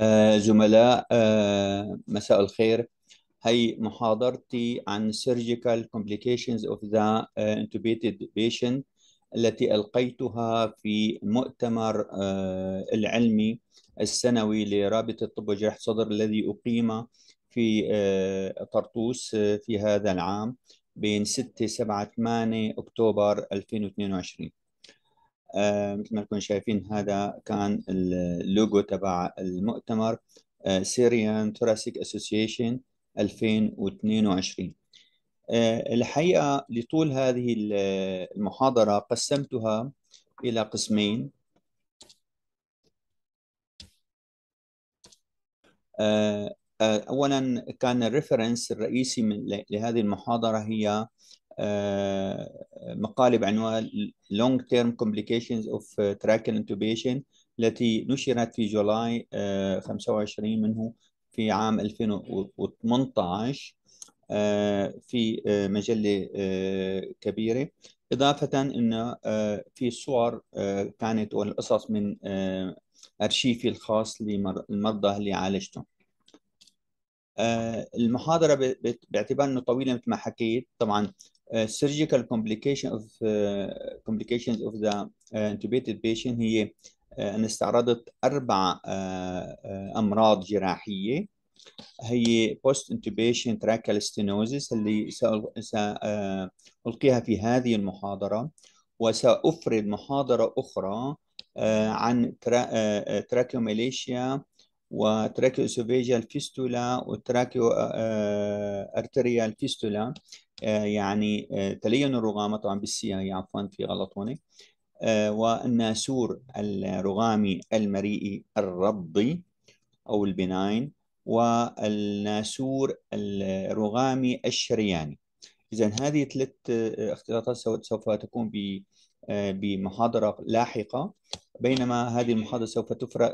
آه زملاء آه مساء الخير هي محاضرتي عن surgical complications of the آه، intubated patient التي ألقيتها في مؤتمر آه العلمي السنوي لرابطة طب وجراحة الصدر الذي أقيم في آه، طرطوس آه، في هذا العام بين 6 7 8 أكتوبر 2022 آه، مثل ما نكون شايفين هذا كان اللوجو تبع المؤتمر سيريان ثوراسيك اسوسيشن 2022 الحقيقة لطول هذه المحاضرة قسمتها إلى قسمين آه، آه، أولا كان الريفرنس الرئيسي من لهذه المحاضرة هي آه، مقالة بعنوان Long Term Complications of آه، Tracheal Intubation التي نشرت في جولاي 25 آه، منه في عام 2018 في مجلة كبيرة إضافة أن في صور كانت والقصص من أرشيفي الخاص للمرضى اللي عالجتهم المحاضرة باعتبار أنه طويلة مثل ما حكيت طبعا Uh, surgical complication of uh, complications of the uh, intubated patient هي أن استعرضت أربع أمراض جراحية هي post intubation tracheal stenosis اللي سألقيها في هذه المحاضرة وسأفرد محاضرة أخرى عن tracheomalacia uh, وتراكيو اسوفيجيال فيستولا وتراكيو ارتريال فيستولا آه، يعني آه، تلين الرغامة طبعا بالسياقية عفوا في غلط هنا آه، والناسور الرغامي المريئي الربضي أو البناين والناسور الرغامي الشرياني إذا هذه ثلاث اختلاطات سوف تكون بمحاضرة لاحقة بينما هذه المحاضرة سوف تفرد,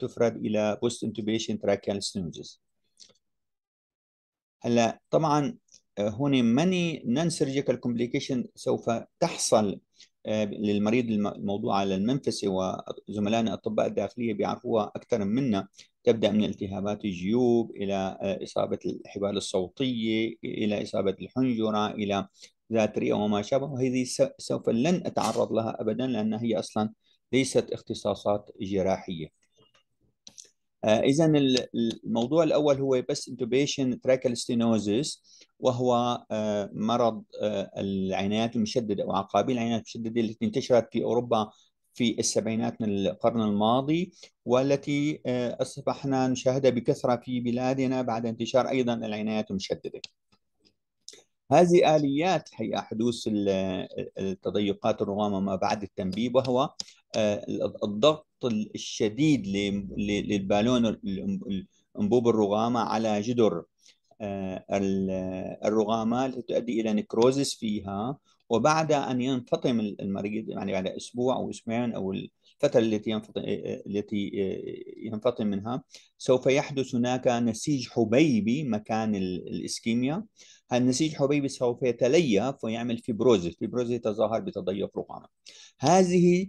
تفرد إلى post intubation tracheal stenosis هلا طبعا هنا ماني نان سيرجيكال كومبليكيشن سوف تحصل آه، للمريض الموضوع على المنفسي وزملائنا الاطباء الداخليه بيعرفوها اكثر منا تبدا من التهابات الجيوب الى آه، اصابه الحبال الصوتيه الى اصابه الحنجره الى ذات رئه وما شابه وهذه سوف لن اتعرض لها ابدا لان هي اصلا ليست اختصاصات جراحيه. آه، اذا الموضوع الاول هو بس انتوبيشن تراكل ستينوزيس وهو آه، مرض آه، العنايات المشدده او عقابي العنايات المشدده التي انتشرت في اوروبا في السبعينات من القرن الماضي والتي آه، اصبحنا نشاهدها بكثره في بلادنا بعد انتشار ايضا العنايات المشدده. هذه اليات هي حدوث التضيقات الرغامه ما بعد التنبيب وهو الضغط الشديد للبالون انبوب الرغامه على جدر آه، الرغامة التي تؤدي إلى نكروزس فيها وبعد أن ينفطم المريض يعني بعد أسبوع أو أسبوعين أو الفترة التي آه، التي آه، ينفطم منها سوف يحدث هناك نسيج حبيبي مكان الإسكيميا النسيج الحبيبي سوف يتليف ويعمل فيبروزيس فيبروزيس يتظاهر بتضيف رغامة هذه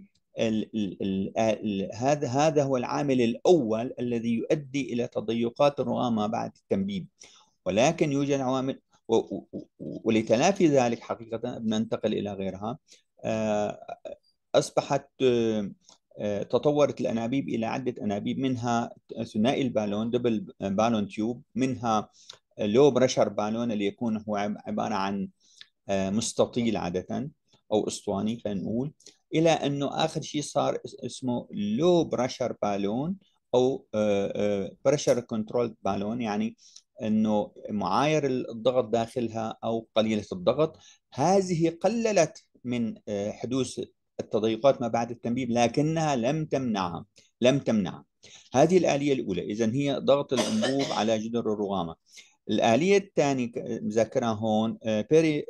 هذا هذا هو العامل الاول الذي يؤدي الى تضيقات الرغامه بعد التنبيب ولكن يوجد عوامل ولتلافي ذلك حقيقة بننتقل إلى غيرها آه، أصبحت آه، آه، تطورت الأنابيب إلى عدة أنابيب منها ثنائي البالون دبل بالون تيوب منها لو برشر بالون اللي يكون هو عبارة عن مستطيل عادة أو أسطواني خلينا نقول إلى أنه آخر شيء صار اسمه لو برشر بالون أو برشر كنترول بالون يعني انه معاير الضغط داخلها او قليله الضغط هذه قللت من آه، حدوث التضيقات ما بعد التنبيب لكنها لم تمنعها لم تمنع هذه الآلية الأولى إذا هي ضغط الأنبوب على جدر الرغامة الآلية الثانية مذكرها هون بيري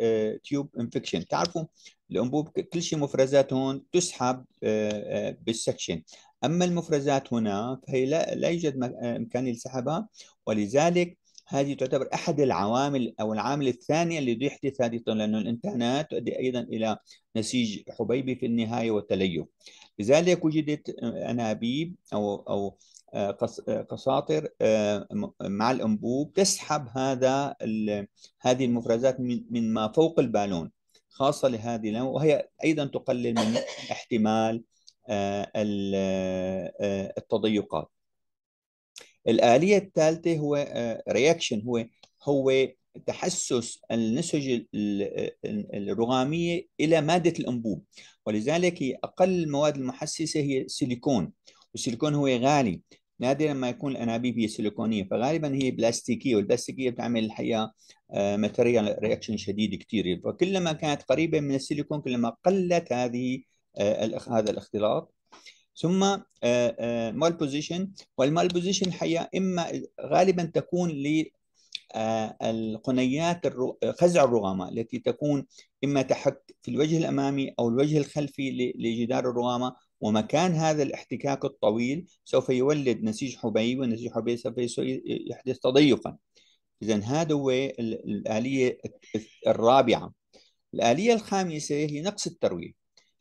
تيوب انفكشن تعرفوا الأنبوب كل شيء مفرزات هون تسحب آه، آه، بالسكشن أما المفرزات هنا فهي لا, لا يوجد إمكانية لسحبها ولذلك هذه تعتبر احد العوامل او العامل الثاني الذي يحدث هذه لانه الانتهانات تؤدي ايضا الى نسيج حبيبي في النهايه والتليف لذلك وجدت انابيب او او آه، قساطر آه، آه، مع الانبوب تسحب هذا هذه المفرزات من ما فوق البالون خاصه لهذه وهي ايضا تقلل من احتمال التضيقات الآلية الثالثة هو رياكشن آه، هو هو تحسس النسج الرغامية إلى مادة الأنبوب ولذلك هي أقل المواد المحسسة هي سيليكون والسيليكون هو غالي نادرا ما يكون الانابيب هي سيليكونيه فغالبا هي بلاستيكيه والبلاستيكيه بتعمل الحقيقه ماتيريال رياكشن شديد كثير فكلما كانت قريبه من السيليكون كلما قلت هذه آه، هذا الاختلاط ثم مال بوزيشن والمال بوزيشن الحقيقه اما غالبا تكون ل آه، القنيات خزع الرغامه التي تكون اما تحت في الوجه الامامي او الوجه الخلفي لجدار الرغامه ومكان هذا الاحتكاك الطويل سوف يولد نسيج حبي ونسيج حبي سوف يحدث تضيقا اذا هذا هو الاليه الرابعه الاليه الخامسه هي نقص الترويج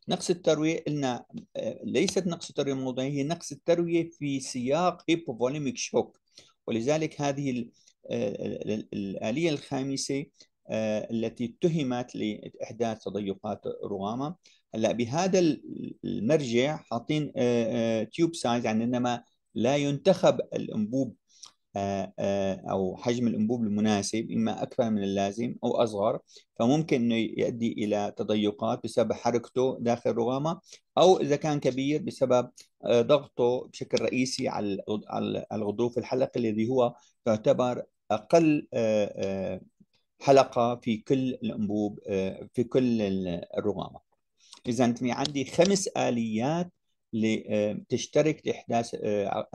نقص التروية قلنا آه، ليست نقص التروية موضعية هي نقص التروية في سياق هيبوفوليميك شوك ولذلك هذه آه، الآلية الخامسة آه، التي اتهمت لإحداث تضيقات رغامة هلا بهذا المرجع حاطين تيوب سايز يعني انما لا ينتخب الانبوب آه، آه، أو حجم الأنبوب المناسب إما أكبر من اللازم أو أصغر فممكن أنه يؤدي إلى تضيقات بسبب حركته داخل الرغامة أو إذا كان كبير بسبب آه، ضغطه بشكل رئيسي على الغضروف الحلقي الذي هو يعتبر أقل حلقة في كل الأنبوب في كل الرغامة إذا في عندي خمس آليات لتشترك لإحداث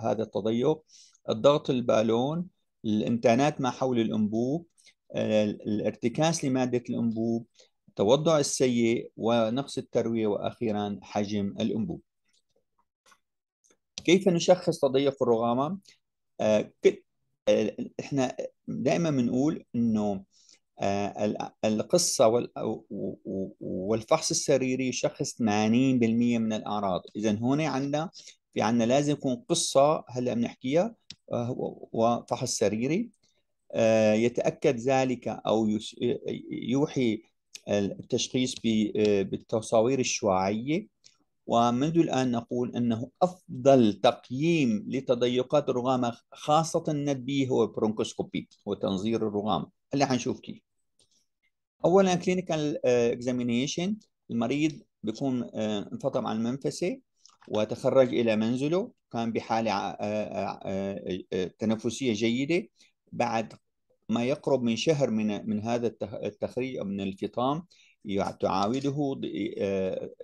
هذا التضيق الضغط البالون الامتانات ما حول الانبوب آه، الارتكاس لماده الانبوب التوضع السيء ونقص الترويه واخيرا حجم الانبوب كيف نشخص تضيق الرغامه آه، آه، احنا دائما بنقول انه القصة والفحص السريري يشخص 80% من الأعراض إذا هون عندنا في عندنا لازم يكون قصة هلا بنحكيها آه، وفحص سريري آه، يتأكد ذلك أو يوحي التشخيص بالتصاوير الشعاعية ومنذ الآن نقول أنه أفضل تقييم لتضيقات الرغامة خاصة الندبية هو برونكوسكوبي هو تنظير الرغام اللي حنشوف كيف أولا كلينيكال اكزامينيشن آه، المريض بيكون انفطم على المنفسه وتخرج إلى منزله كان بحالة تنفسية جيدة بعد ما يقرب من شهر من من هذا التخريج أو من الفطام تعاوده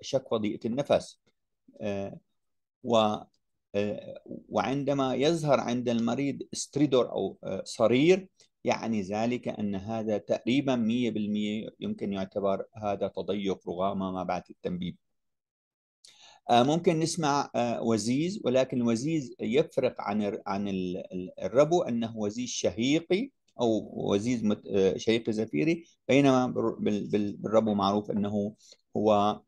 شكوى ضيقة النفس و وعندما يظهر عند المريض ستريدور أو صرير يعني ذلك أن هذا تقريبا 100% يمكن يعتبر هذا تضيق رغامة ما بعد التنبيب آه، ممكن نسمع آه، وزيز ولكن وزيز يفرق عن عن الربو انه وزيز شهيقي او وزيز آه، شهيقي زفيري بينما بالربو معروف انه هو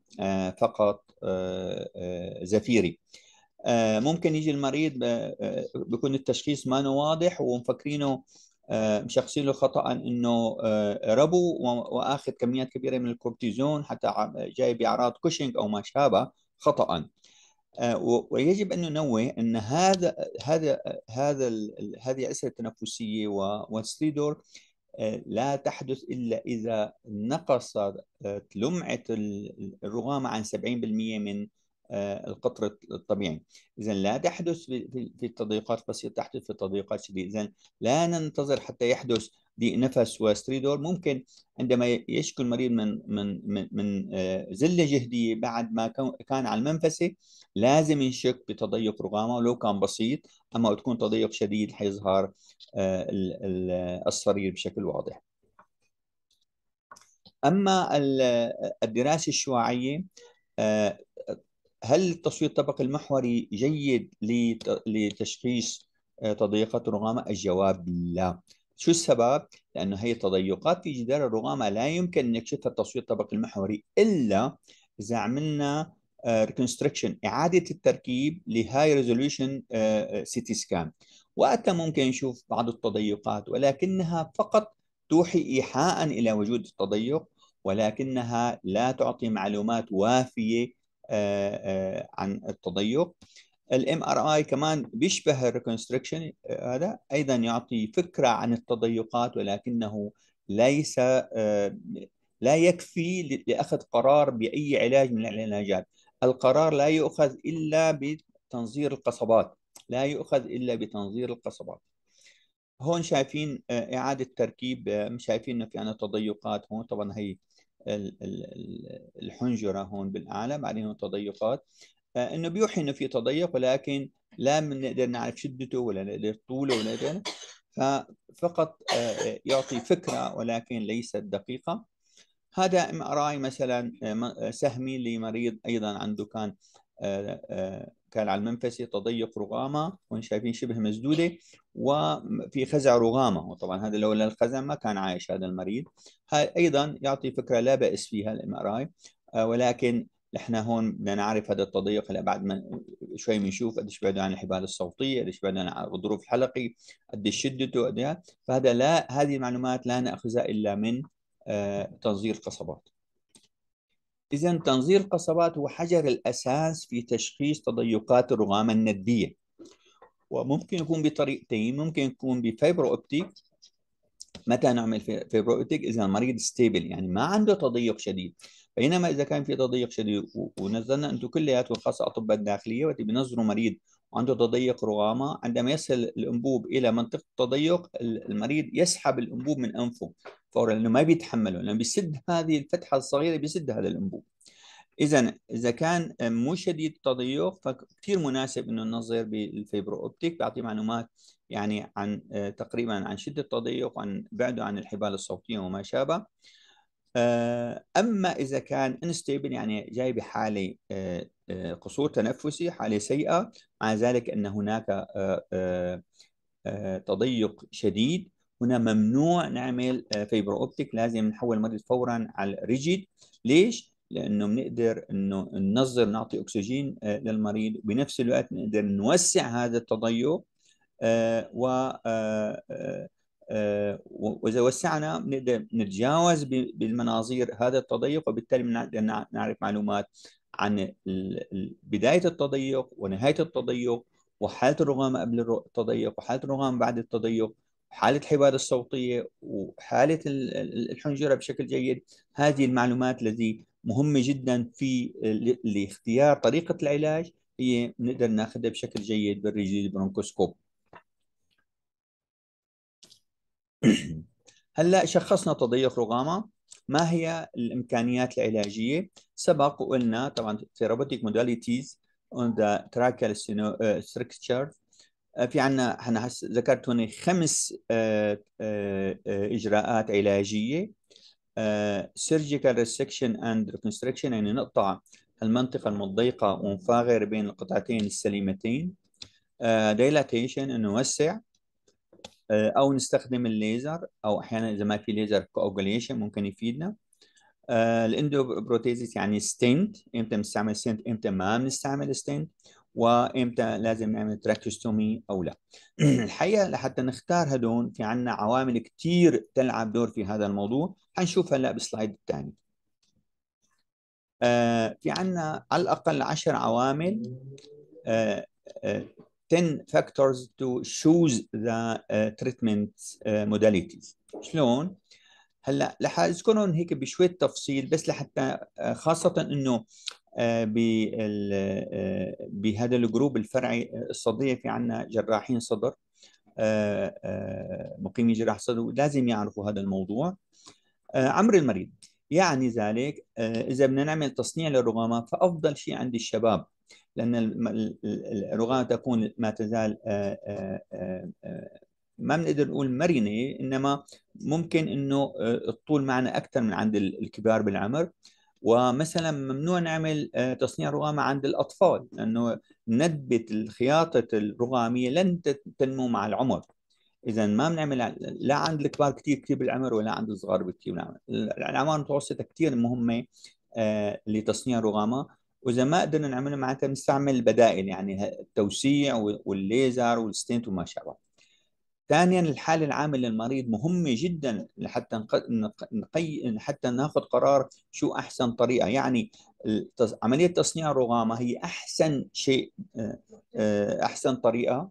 فقط زفيري ممكن يجي المريض بيكون التشخيص ما واضح ومفكرينه مشخصين له خطا انه ربو واخذ كميات كبيره من الكورتيزون حتى جاي باعراض كوشنج او ما شابه خطأ آه، ويجب ان ننوه ان هذا هذا هذا هذه الاسئله التنفسيه وسليدور آه، لا تحدث الا اذا نقصت آه، لمعه الرغام عن 70% من القطر الطبيعي اذا لا تحدث في التضييقات بسيطه تحدث في التضييقات شديده اذا لا ننتظر حتى يحدث بنفس وستريدور ممكن عندما يشكو المريض من من من, من آه، زله جهديه بعد ما كان على المنفسه لازم ينشك بتضيق رغامه ولو كان بسيط اما تكون تضيق شديد حيظهر آه، الصرير بشكل واضح. اما الدراسه الشعاعيه آه، هل التصوير الطبقي المحوري جيد لتشخيص تضيقات الرغامه؟ الجواب لا، شو السبب؟ لأنه هي تضيقات في جدار الرغامة لا يمكن انك تشوفها التصوير الطبق المحوري إلا إذا عملنا ريكونستركشن آه، إعادة التركيب لهاي ريزوليوشن سيتي سكان وقتها ممكن نشوف بعض التضيقات ولكنها فقط توحي إيحاء إلى وجود التضيق ولكنها لا تعطي معلومات وافية آه، آه، عن التضيق الام ار اي كمان بيشبه الريكونستركشن آه، هذا ايضا يعطي فكره عن التضيقات ولكنه ليس آه، لا يكفي لاخذ قرار باي علاج من العلاجات القرار لا يؤخذ الا بتنظير القصبات لا يؤخذ الا بتنظير القصبات هون شايفين آه، اعاده تركيب شايفين انه في عندنا تضيقات هون طبعا هي الحنجره هون بالاعلى بعدين تضيقات انه بيوحي انه في تضيق ولكن لا بنقدر نعرف شدته ولا نقدر طوله ولا نقدر فقط آه، يعطي فكره ولكن ليست دقيقه هذا ام ار اي مثلا آه، آه، سهمي لمريض ايضا عنده كان كان على المنفسه تضيق رغامه وان شايفين شبه مسدوده وفي خزع رغامه وطبعا هذا لولا الخزع ما كان عايش هذا المريض هاي ايضا يعطي فكره لا باس فيها الام ار اي ولكن احنا هون بدنا نعرف هذا التضييق هلا بعد ما شوي بنشوف قديش بعد عن الحبال الصوتيه، قديش بعد عن الظروف الحلقي، قديش شدته، قد فهذا لا هذه المعلومات لا ناخذها الا من آه، تنظير قصبات. اذا تنظير قصبات هو حجر الاساس في تشخيص تضيقات الرغام النديه. وممكن يكون بطريقتين، ممكن يكون بفايبر اوبتيك متى نعمل فيبروتيك اذا المريض ستيبل يعني ما عنده تضيق شديد بينما اذا كان في تضيق شديد ونزلنا انتم كلياتكم خاصه اطباء الداخليه وقت بنظروا مريض عنده تضيق رغامة عندما يصل الأنبوب إلى منطقة التضيق المريض يسحب الأنبوب من أنفه فورا لأنه ما بيتحمله لأنه بيسد هذه الفتحة الصغيرة هذا الانبوب إذا إذا كان مو شديد التضيق فكثير مناسب إنه ننظر بالفيبرو أوبتيك بيعطي معلومات يعني عن آه، تقريبا عن شدة التضيق عن بعده عن الحبال الصوتية وما شابه آه، أما إذا كان انستيبل يعني جاي بحالة آه، قصور تنفسي حالة سيئة مع ذلك أن هناك تضيق شديد هنا ممنوع نعمل فيبر اوبتيك لازم نحول المريض فورا على الريجيد ليش؟ لانه بنقدر انه ننظر نعطي اكسجين للمريض وبنفس الوقت بنقدر نوسع هذا التضيق و آه، آه، آه، وسعنا نقدر نتجاوز بالمناظير هذا التضيق وبالتالي نعرف معلومات عن بداية التضيق ونهاية التضيق وحالة الرغام قبل التضيق وحالة الرغام بعد التضيق حالة الحبال الصوتية وحالة الحنجرة بشكل جيد هذه المعلومات التي مهمة جدا في لاختيار طريقة العلاج هي بنقدر ناخذها بشكل جيد بالريجيد برونكوسكوب هلا شخصنا تضيق رغامة ما هي الامكانيات العلاجيه؟ سبق وقلنا طبعا ثيرابوتيك موداليتيز اون ذا تراكال ستراكشر في عندنا انا ذكرت هون خمس آه، آه، آه، اجراءات علاجيه سيرجيكال ريسكشن اند ريكونستركشن يعني نقطع المنطقه المضيقه ونفاغر بين القطعتين السليمتين ديلاتيشن انه نوسع آه، او نستخدم الليزر او احيانا اذا ما في ليزر كواجوليشن ممكن يفيدنا آه، الاندو بروتيزيس يعني ستنت امتى بنستعمل ستنت امتى ما بنستعمل ستنت وامتى لازم نعمل تراكستومي او لا الحقيقه لحتى نختار هدول في عنا عوامل كثير تلعب دور في هذا الموضوع حنشوف هلا بالسلايد الثاني آه، في عنا على الاقل 10 عوامل 10 factors to choose the uh, treatment uh, modalities شلون هلا رح اذكرهم هيك بشويه تفصيل بس لحتى آه، خاصه انه آه، آه، بهذا الجروب الفرعي الصديه في عندنا جراحين صدر مقيمين جراح صدر لازم يعرفوا هذا الموضوع عمر المريض يعني ذلك اذا بدنا نعمل تصنيع للرغامات فافضل شيء عند الشباب لان الرغام تكون ما تزال آه، آه، آه، ما بنقدر نقول مرنه انما ممكن انه الطول معنا اكثر من عند الكبار بالعمر ومثلا ممنوع نعمل تصنيع رغامة عند الأطفال لأنه ندبة الخياطة الرغامية لن تنمو مع العمر إذا ما بنعمل لا عند الكبار كثير كثير بالعمر ولا عند الصغار كثير بالعمر الأعمار المتوسطة كثير مهمة لتصنيع رغامة واذا ما قدرنا نعملها معناتها بنستعمل البدائل يعني التوسيع والليزر والستنت وما شابه ثانيا الحاله العامه للمريض مهمه جدا لحتى نقي حتى ناخذ قرار شو احسن طريقه يعني عمليه تصنيع الرغامه هي احسن شيء آه، آه، احسن طريقه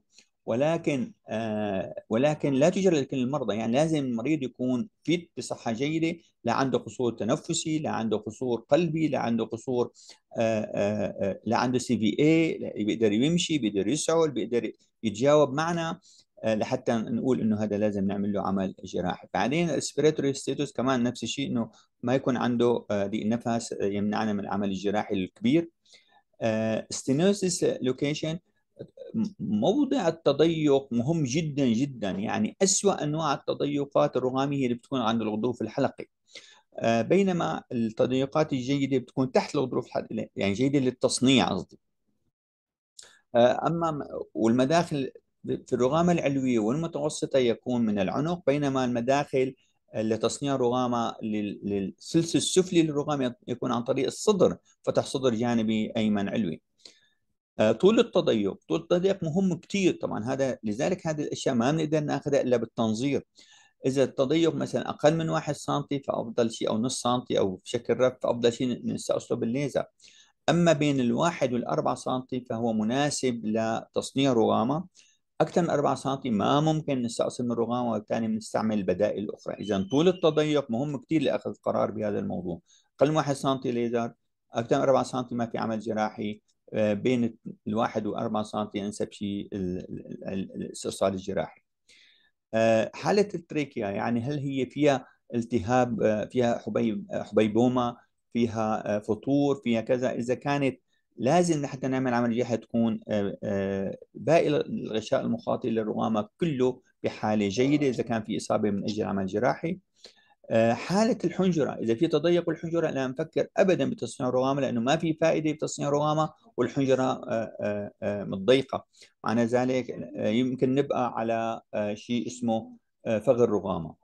ولكن آه ولكن لا تجرى لكل المرضى يعني لازم المريض يكون فيت بصحه جيده لا عنده قصور تنفسي لا عنده قصور قلبي لا عنده قصور آه آه, آه، لا عنده سي في اي بيقدر يمشي بيقدر يسعل بيقدر يتجاوب معنا آه، لحتى نقول انه هذا لازم نعمل له عمل جراحي بعدين الريسبيراتوري ستيتوس كمان نفس الشيء انه ما يكون عنده آه، ضيق نفس يمنعنا من العمل الجراحي الكبير ستينوسيس لوكيشن موضع التضيق مهم جدا جدا يعني أسوأ أنواع التضيقات الرغامية اللي بتكون عند الغضروف الحلقي آه، بينما التضيقات الجيدة بتكون تحت الغضروف الحلقي يعني جيدة للتصنيع قصدي آه، أما والمداخل في الرغامة العلوية والمتوسطة يكون من العنق بينما المداخل لتصنيع رغامة للسلس السفلي للرغامة يكون عن طريق الصدر فتح صدر جانبي أيمن علوي آه، طول التضيق طول التضيق مهم كتير طبعا هذا لذلك هذه الاشياء ما بنقدر ناخذها الا بالتنظير اذا التضيق مثلا اقل من 1 سم فافضل شيء او نص سم او بشكل رف فافضل شيء نستأصله بالليزر اما بين الواحد والاربعة سم فهو مناسب لتصنيع رغامه اكثر من 4 سم ما ممكن نستأصل من الرغامه وبالتالي بنستعمل البدائل الاخرى اذا طول التضيق مهم كثير لاخذ قرار بهذا الموضوع اقل من 1 سم ليزر اكثر من 4 سم ما في عمل جراحي آه، بين الواحد واربع سم انسب يعني شيء الاستئصال الجراحي آه، حالة التريكيا يعني هل هي فيها التهاب آه، فيها حبيب حبيبوما فيها فطور فيها كذا إذا كانت لازم حتى نعمل عملية تكون باقي الغشاء المخاطي للرغامة كله بحالة جيدة إذا كان في إصابة من أجل عمل جراحي آه، حاله الحنجره اذا في تضيق الحنجره لا نفكر ابدا بتصنيع رغامه لانه ما في فائده بتصنيع رغامه والحنجره آه، آه، متضيقه معنى ذلك يمكن نبقى على شيء اسمه فغر رغامه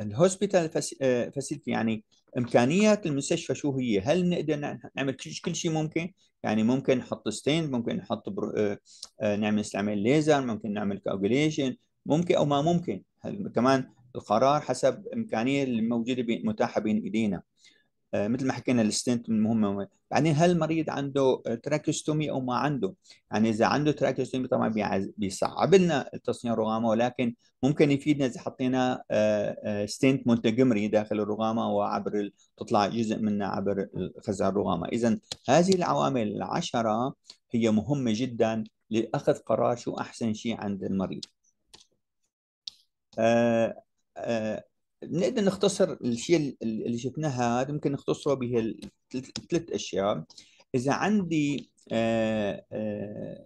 الهوسبيتال فاسيلتي يعني امكانيات المستشفى شو هي؟ هل نقدر نعمل كل شيء ممكن؟ يعني ممكن نحط ستين، ممكن نحط برو... نعمل استعمال ليزر، ممكن نعمل كاوجليشن، ممكن او ما ممكن كمان القرار حسب امكانيه الموجوده بي متاحه بين ايدينا آه، مثل ما حكينا الستنت مهمه بعدين يعني هل المريض عنده تراكستومي او ما عنده يعني اذا عنده تراكستومي طبعا بيصعب لنا التصنيع الرغامه ولكن ممكن يفيدنا اذا حطينا آه، آه، ستنت منتجمري داخل الرغامه وعبر تطلع جزء منها عبر خزان الرغامه اذا هذه العوامل العشره هي مهمه جدا لاخذ قرار شو احسن شيء عند المريض آه،, آه نقدر نختصر الشيء اللي شفناه هذا ممكن نختصره به ثلاث اشياء اذا عندي آه آه,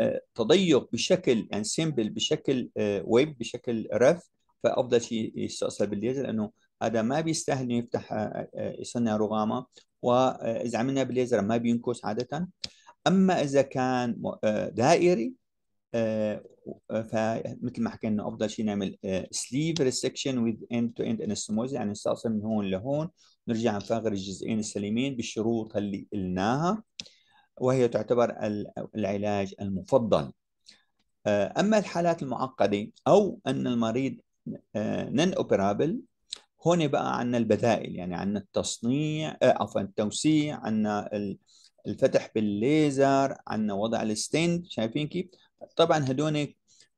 آه، تضيق بشكل يعني سيمبل بشكل آه ويب بشكل رف فافضل شيء يستأصل بالليزر لانه هذا ما بيستاهل انه يفتح آه، يصنع رغامه واذا عملنا بالليزر ما بينكس عاده اما اذا كان دائري فمثل ما حكينا افضل شيء نعمل سليف ريسكشن ويز اند تو اند انستموز يعني نستأصل من هون لهون نرجع نفاغر الجزئين السليمين بالشروط اللي قلناها وهي تعتبر العلاج المفضل آه، اما الحالات المعقده او ان المريض نن آه، اوبرابل هون بقى عندنا البدائل يعني عندنا التصنيع آه، عفوا التوسيع عندنا الفتح بالليزر عندنا وضع الستنت شايفين كيف طبعا هدول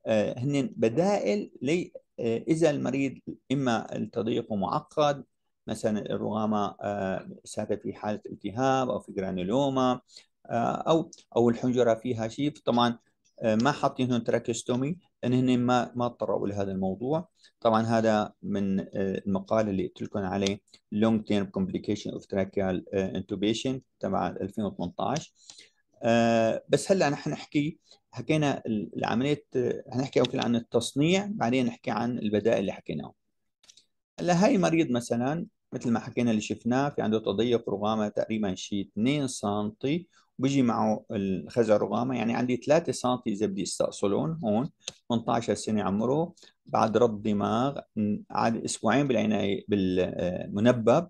آه، هن بدائل لي آه، اذا المريض اما التضييق معقد مثلا الرغامه آه، ساكت في حاله التهاب او في جرانولوما او او الحنجره فيها شيء طبعا ما حاطينهم تراكستومي لان هن ما ما تطرقوا لهذا الموضوع طبعا هذا من المقال اللي قلت لكم عليه لونج تيرم كومبليكيشن اوف تراكيال انتوبيشن تبع 2018 بس هلا نحن نحكي حكينا العملية هنحكي أول عن التصنيع بعدين نحكي عن البدائل اللي حكيناها هلا هاي مريض مثلا مثل ما حكينا اللي شفناه في عنده تضيق رغامة تقريبا شيء 2 سم وبيجي معه الخزع رغامة يعني عندي 3 سم إذا بدي استأصلهم هون 18 سنة عمره بعد رد دماغ قعد أسبوعين بالعناية بالمنبب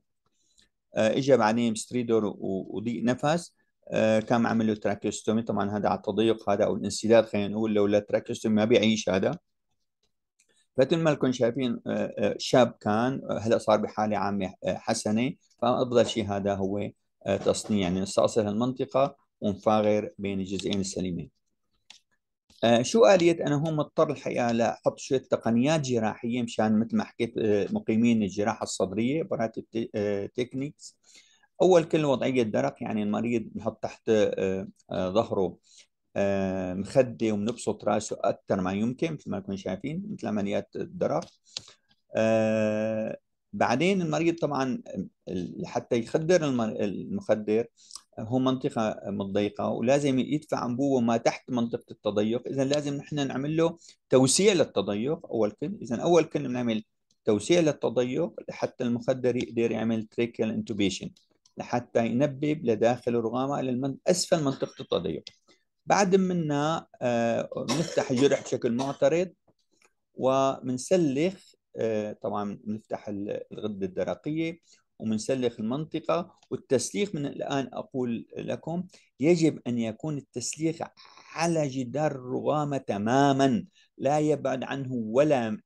آه، إجا بعدين ستريدور وضيق نفس آه، كان عمل له تراكيستومي طبعا هذا على التضيق هذا او الانسداد خلينا نقول لولا تراكيستومي ما بيعيش هذا مثل ما لكم شايفين آه، آه، شاب كان هلا صار بحاله عامه حسنه فافضل شيء هذا هو تصنيع يعني نستأصل هالمنطقه ونفاغر بين الجزئين السليمين شو آلية أنا هون مضطر الحقيقة لأحط شوية تقنيات جراحية مشان مثل ما حكيت مقيمين الجراحة الصدرية براتب تكنيكس اول كل وضعيه درق يعني المريض بنحط تحت آه، آه، ظهره آه، مخده وبنبسط راسه اكثر ما يمكن مثل ما نكون شايفين مثل عمليات الدرك بعدين المريض طبعا حتى يخدر المخدر هو منطقه متضيقه ولازم يدفع انبوبه ما تحت منطقه التضيق اذا لازم نحن نعمل له توسيع للتضيق اول كل اذا اول كل بنعمل توسيع للتضيق لحتى المخدر يقدر يعمل تريكل انتوبيشن لحتى ينبب لداخل الرغامة إلى المن... أسفل منطقة التضيق بعد منا بنفتح آه، الجرح بشكل معترض وبنسلخ آه، طبعا بنفتح الغدة الدرقية ومنسلخ المنطقة والتسليخ من الآن أقول لكم يجب أن يكون التسليخ على جدار الرغامة تماما لا يبعد عنه ولا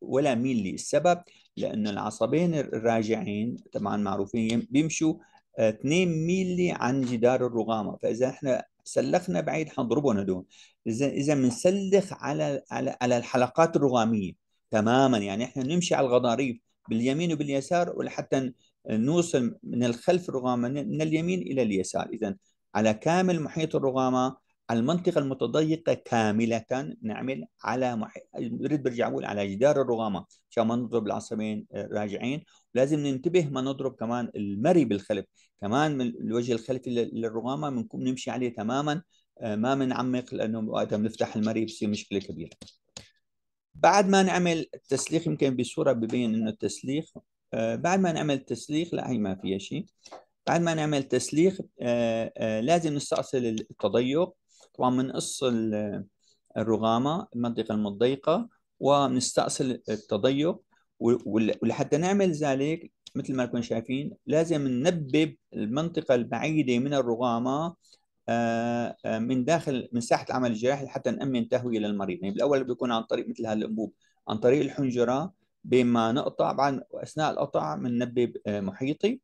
ولا ميلي السبب لأن العصبين الراجعين طبعا معروفين بيمشوا 2 آه، ميلي عن جدار الرغامة فإذا احنا سلخنا بعيد حنضربهم هدول إذا إذا بنسلخ على على على الحلقات الرغامية تماما يعني احنا نمشي على الغضاريف باليمين وباليسار ولحتى نوصل من الخلف الرغامة من اليمين إلى اليسار إذا على كامل محيط الرغامة المنطقة المتضيقة كاملة نعمل على نريد برجع أقول على جدار الرغامة عشان ما نضرب العصبين آه، راجعين لازم ننتبه ما نضرب كمان المري بالخلف كمان من الوجه الخلفي للرغامة بنكون نمشي عليه تماما آه، ما بنعمق لأنه وقتها بنفتح المري بصير مشكلة كبيرة بعد ما نعمل التسليخ يمكن بصورة ببين إنه التسليخ آه، بعد ما نعمل التسليخ لا هي ما فيها شيء بعد ما نعمل تسليخ لازم نستأصل التضيق طبعا بنقص الرغامه المنطقه المضيقه ونستأصل التضيق ولحتى نعمل ذلك مثل ما نكون شايفين لازم ننبب المنطقه البعيده من الرغامه آه، آه، من داخل من ساحه العمل الجراحي لحتى نامن تهويه للمريض يعني بالاول بيكون عن طريق مثل هالانبوب عن طريق الحنجره بما نقطع بعد اثناء القطع بننبب آه، محيطي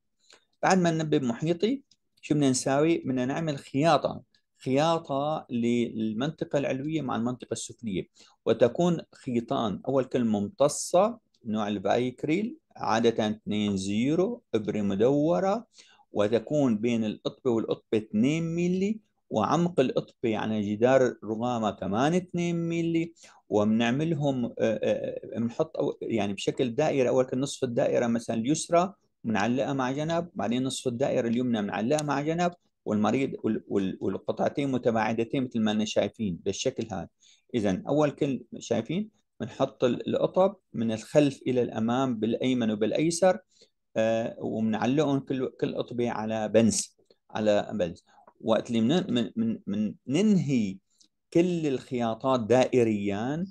بعد ما ننبب محيطي شو بدنا نساوي؟ بدنا نعمل خياطه خياطة للمنطقة العلوية مع المنطقة السفلية وتكون خيطان أول كلمة ممتصة نوع البايكريل عادة 2 0 إبرة مدورة وتكون بين القطبة والقطبة 2 ملي وعمق القطبة يعني جدار الرغامه كمان 2 ملي وبنعملهم آه، آه، آه، بنحط يعني بشكل دائرة أول نصف الدائرة مثلا اليسرى بنعلقها مع جنب بعدين نصف الدائرة اليمنى بنعلقها مع جنب والمريض والقطعتين متباعدتين مثل ما احنا شايفين بالشكل هذا اذا اول كل شايفين بنحط القطب من الخلف الى الامام بالايمن وبالايسر آه، وبنعلقهم كل كل قطبه على بنس على بنس وقت اللي من من من ننهي كل الخياطات دائريا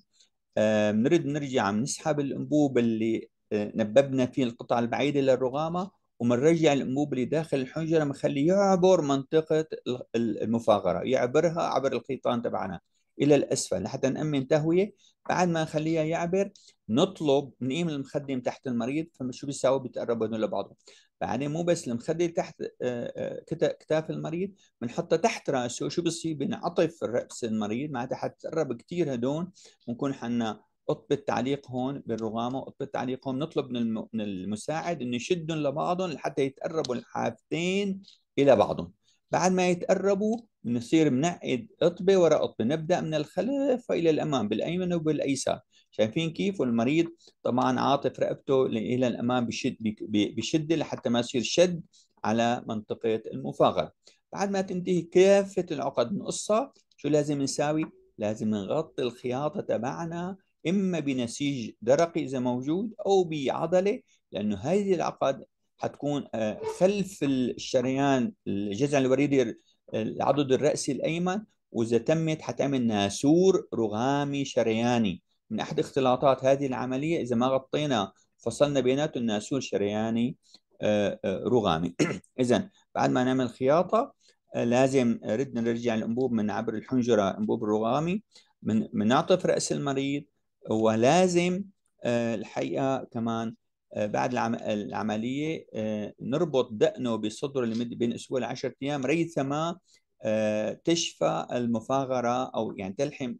آه، بنرد نرجع بنسحب الانبوب اللي آه، نببنا فيه القطعه البعيده للرغامه ومنرجع الانبوب اللي داخل الحنجره بنخليه يعبر منطقه المفاغره يعبرها عبر الخيطان تبعنا الى الاسفل لحتى نامن تهويه بعد ما نخليها يعبر نطلب نقيم المخدم تحت المريض فشو بيساوي بيتقربوا هدول لبعضهم بعدين مو بس المخده تحت آه، آه، كتاف المريض بنحطها تحت راسه شو بصير بينعطف رأس المريض معناتها حتتقرب كثير هدول بنكون حنا قطب التعليق هون بالرغامه قطب التعليق هون نطلب من, من المساعد انه يشدهم لبعضهم لحتى يتقربوا الحافتين الى بعضهم بعد ما يتقربوا بنصير بنعقد قطبه وراء قطبه نبدا من الخلف الى الامام بالايمن وبالايسر شايفين كيف والمريض طبعا عاطف رقبته الى الامام بشد بشده لحتى ما يصير شد على منطقه المفاغر بعد ما تنتهي كافه العقد من قصة شو لازم نساوي لازم نغطي الخياطه تبعنا إما بنسيج درقي إذا موجود أو بعضلة لأنه هذه العقد حتكون آه، خلف الشريان الجذع الوريدي العضد الرأسي الأيمن وإذا تمت حتعمل ناسور رغامي شرياني من أحد اختلاطات هذه العملية إذا ما غطينا فصلنا بيناتهم ناسور شرياني آه، آه، رغامي إذا بعد ما نعمل خياطة لازم ردنا نرجع الأنبوب من عبر الحنجرة أنبوب الرغامي بنعطف رأس المريض ولازم آه، الحقيقه كمان آه، بعد العمليه آه، نربط دقنه بصدره لمده بين اسبوع ل 10 ايام ريثما تشفى المفاغره او يعني تلحم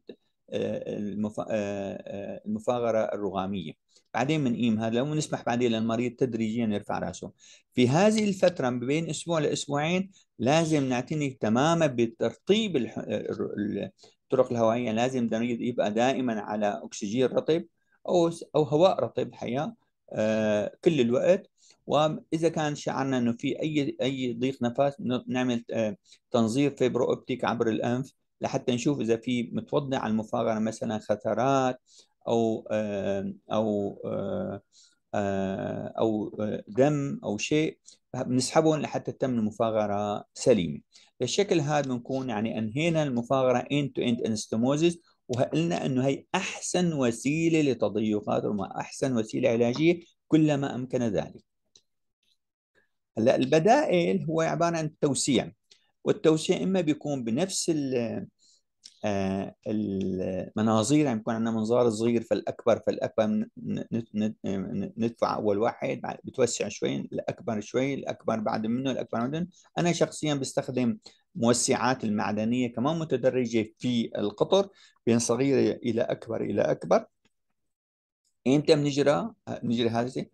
المفاغره الرغاميه بعدين بنقيمها لو نسمح بعدين للمريض تدريجيا يرفع راسه في هذه الفتره بين اسبوع لاسبوعين لازم نعتني تماما بترطيب الطرق الهوائيه لازم المريض يبقى دائما على اكسجين رطب او او هواء رطب حياه آه، كل الوقت واذا كان شعرنا انه في اي اي ضيق نفس نعمل آه، تنظير فيبرو اوبتيك عبر الانف لحتى نشوف اذا في متوضع على المفاغره مثلا خثرات او آه، او آه، آه، او دم او شيء بنسحبهم لحتى تتم المفاغره سليمه بالشكل هذا بنكون يعني انهينا المفاغره اند تو اند انستموزيس وقلنا انه هي احسن وسيله لتضيقات الرمى احسن وسيله علاجيه كلما امكن ذلك هلا البدائل هو عباره عن توسيع والتوسيع اما بيكون بنفس آه، المناظير عم يعني يكون عندنا منظار صغير فالاكبر فالاكبر ندفع اول واحد بتوسع شوي الاكبر شوي الاكبر بعد منه الاكبر بعد انا شخصيا بستخدم موسعات المعدنيه كمان متدرجه في القطر بين صغيره الى اكبر الى اكبر امتى بنجرى بنجري هذه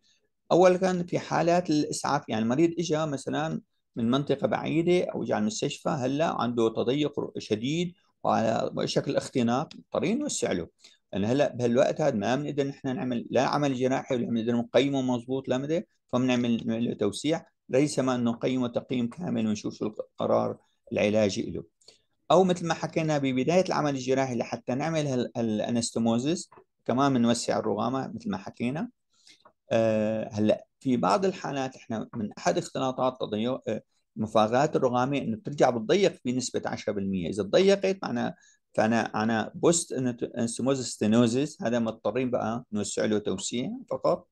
اول كان في حالات الاسعاف يعني المريض اجى مثلا من منطقه بعيده او جاء على المستشفى هلا عنده تضيق شديد وعلى شكل اختناق مضطرين نوسع له لان هلا بهالوقت هذا ما بنقدر نحن نعمل لا عمل جراحي ولا بنقدر نقيمه مضبوط لا مدري فبنعمل له توسيع ليس ما انه نقيمه تقييم كامل ونشوف شو القرار العلاجي له او مثل ما حكينا ببدايه العمل الجراحي لحتى نعمل الانستموزيس كمان بنوسع الرغامه مثل ما حكينا أه هلا في بعض الحالات احنا من احد اختلاطات تضيق آه، مفاغات الرغاميه انه بترجع بتضيق بنسبه 10% اذا تضيقت معناها فانا انا بوست انسموز ستينوزيس هذا مضطرين بقى نوسع له توسيع فقط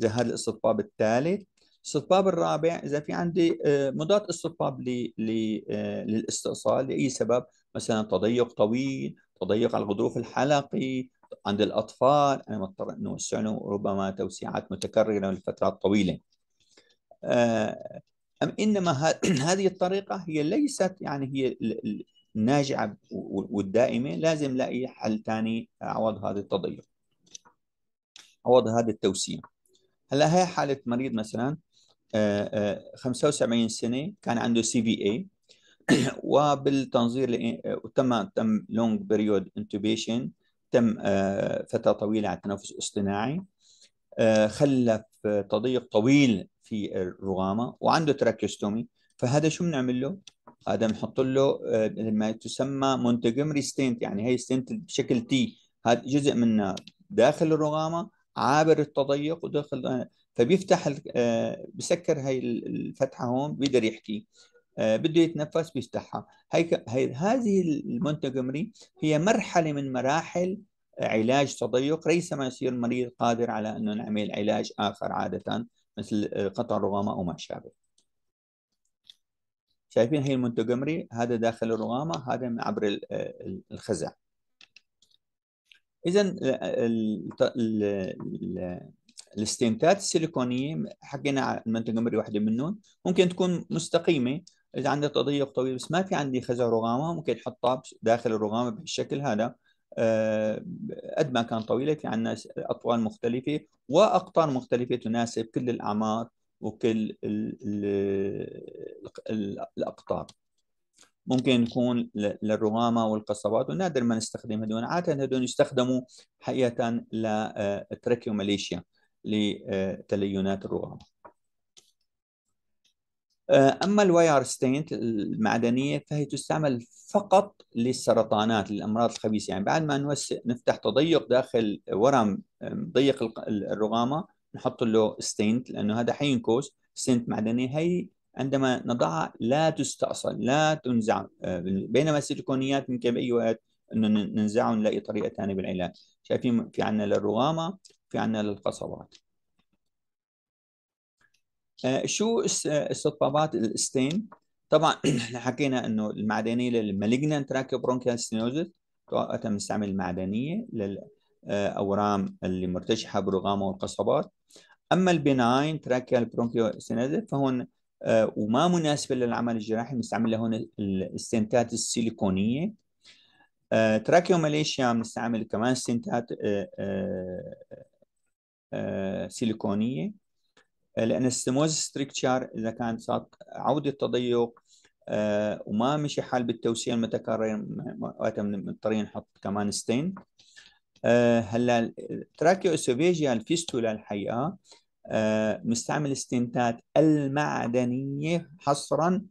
اذا هذا الاستطباب الثالث الاستطباب الرابع اذا في عندي آه، مضاد استطباب آه، للاستئصال لاي سبب مثلا تضيق طويل تضيق على الغضروف الحلقي عند الاطفال انا مضطر ان له ربما توسيعات متكرره لفترات طويله آه، أم إنما هذه الطريقة هي ليست يعني هي الناجعة والدائمة لازم لاقي حل ثاني عوض هذا التضيق عوض هذا التوسيع هلا هي حالة مريض مثلا 75 آه، آه، سنة كان عنده سي في اي وبالتنظير وتم تم لونج بيريود انتوبيشن تم آه، فترة طويلة على التنفس الاصطناعي خلف تضيق طويل في الرغامه وعنده تراكيوستومي فهذا شو بنعمل له؟ هذا بنحط له آه، ما تسمى مونتجمري ستنت يعني هي ستنت بشكل تي هذا جزء منها داخل الرغامه عابر التضيق وداخل آه، فبيفتح آه، بسكر هاي الفتحه هون بيقدر يحكي بده يتنفس بيفتحها هي هذه المونتجمري هي مرحله من مراحل علاج تضيق ليس ما يصير المريض قادر على انه نعمل علاج اخر عاده مثل آه، قطع الرغامة أو ما شابه شايفين هي المنتجمري هذا داخل الرغامة هذا عبر آه، الخزع إذا آه، الاستنتات السيليكونية حكينا المنتجمري واحدة منهم ممكن تكون مستقيمة إذا عندي تضيق طويل بس ما في عندي خزع رغامة ممكن تحطها داخل الرغامة بالشكل هذا آه، قد ما كان طويله في عندنا اطوال مختلفه واقطار مختلفه تناسب كل الاعمار وكل الاقطار ممكن يكون للرغامة والقصبات ونادر ما نستخدم هدول عادة هدول يستخدموا حقيقة لتركيوماليشيا آه، لتليونات لتلينات الرغامة آه، اما الواير ستينت المعدنيه فهي تستعمل فقط للسرطانات للامراض الخبيثه يعني بعد ما نوسع نفتح تضيق داخل ورم ضيق الرغامه نحط له ستينت لانه هذا حينكوس ستينت معدنيه هي عندما نضعها لا تستأصل لا تنزع آه، بينما السيليكونيات ممكن باي وقت انه ننزعهم نلاقي طريقه ثانيه بالعلاج شايفين في عندنا للرغامه في عندنا للقصبات آه، شو استطبابات الستين طبعا احنا حكينا انه المعدنيه للمالجنانت راكيو برونكيال ستينوزس تم بنستعمل المعدنيه للاورام آه، اللي مرتجحه بالرغامه والقصبات اما البناين تراكيال برونكيو ستينوزس فهون آه، وما مناسبه للعمل الجراحي بنستعمل هون الستنتات السيليكونيه آه تراكيوماليشيا بنستعمل كمان ستنتات سيليكونيه لان الستموز ستريكتشر اذا كانت صارت عوده تضيق آه، وما مشي حال بالتوسيع المتكرر وقتها مضطرين نحط كمان ستين آه، هلا تراكيو اسوفيجيا الفيستولا الحقيقه آه، مستعمل استنتات المعدنيه حصرا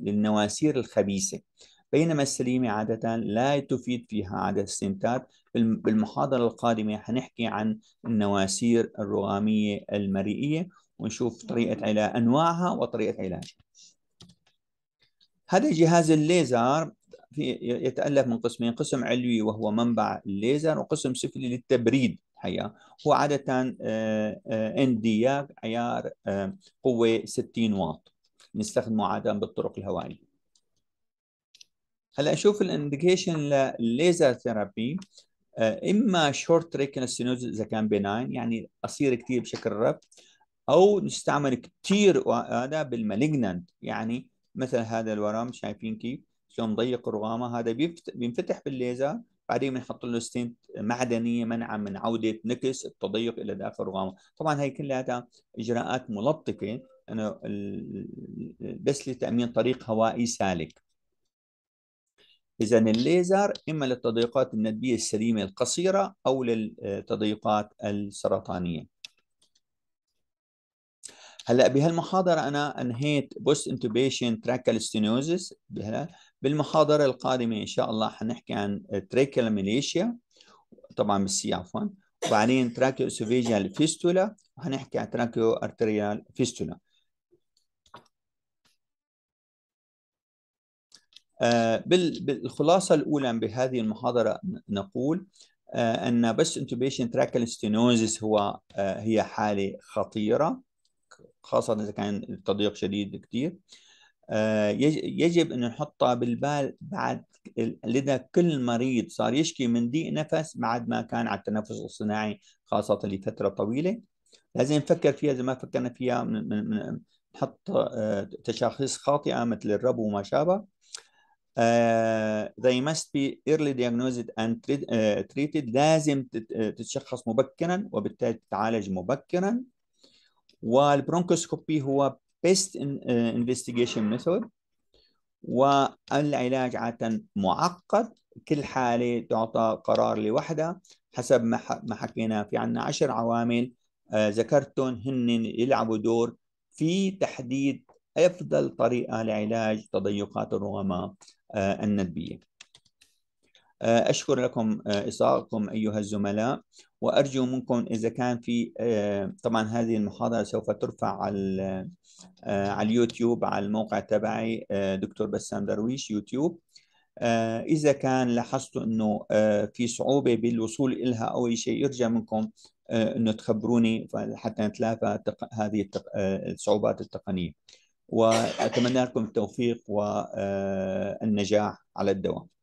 للنواسير الخبيثه بينما السليمة عادة لا تفيد فيها عدد السنتات بالمحاضرة القادمة حنحكي عن النواسير الرغامية المريئية ونشوف طريقة علاج أنواعها وطريقة علاجها هذا جهاز الليزر يتألف من قسمين قسم علوي وهو منبع الليزر وقسم سفلي للتبريد الحياة هو عادة NDA آه، آه، عيار آه، قوة 60 واط نستخدمه عادة بالطرق الهوائية هلا اشوف الانديكيشن للليزر ثيرابي اما شورت ريكن سينوز اذا كان بناين يعني قصير كثير بشكل رب او نستعمل كثير هذا بالمالجنانت يعني مثل هذا الورم شايفين كيف شلون ضيق الرغامه هذا بينفتح بالليزر بعدين بنحط له ستنت معدنيه منعا من عوده نكس التضيق الى داخل الرغامه طبعا هي كلها اجراءات ملطفه انه بس لتامين طريق هوائي سالك إذا الليزر إما للتضييقات الندبية السليمة القصيرة أو للتضييقات السرطانية هلا بهالمحاضرة أنا أنهيت بوست انتوبيشن تراكال ستينوزس بالمحاضرة القادمة إن شاء الله حنحكي عن تراكال ميليشيا طبعا بالسي عفوا وبعدين تراكيو اسوفيجيال فيستولا وحنحكي عن تراكيو ارتريال فيستولا آه، بالخلاصة الأولى بهذه المحاضرة نقول آه، أن بس انتوبيشن تراكل ستينوزيس هو آه، هي حالة خطيرة خاصة إذا كان التضييق شديد كثير يجب أن نحطها بالبال بعد لدى كل مريض صار يشكي من ضيق نفس بعد ما كان على التنفس الصناعي خاصة لفترة طويلة لازم نفكر فيها إذا ما فكرنا فيها من, من, من نحط تشخيص خاطئة مثل الربو وما شابه آه، they must be early diagnosed and آه، treated لازم آه، تتشخص مبكرا وبالتالي تتعالج مبكرا والبرونكوسكوبي هو best investigation method والعلاج عادة معقد كل حالة تعطى قرار لوحدها حسب ما حكينا في عنا عشر عوامل ذكرتهم هن يلعبوا دور في تحديد أفضل طريقة لعلاج تضيقات الرغماء آه، الندبية آه، أشكر لكم آه، إصغائكم أيها الزملاء وأرجو منكم إذا كان في طبعا هذه المحاضرة سوف ترفع على على اليوتيوب على الموقع تبعي دكتور بسام درويش يوتيوب إذا كان لاحظتوا أنه في صعوبة بالوصول إلها أو أي شيء يرجى منكم أنه تخبروني حتى نتلافى هذه الصعوبات التقنية واتمنى لكم التوفيق والنجاح على الدوام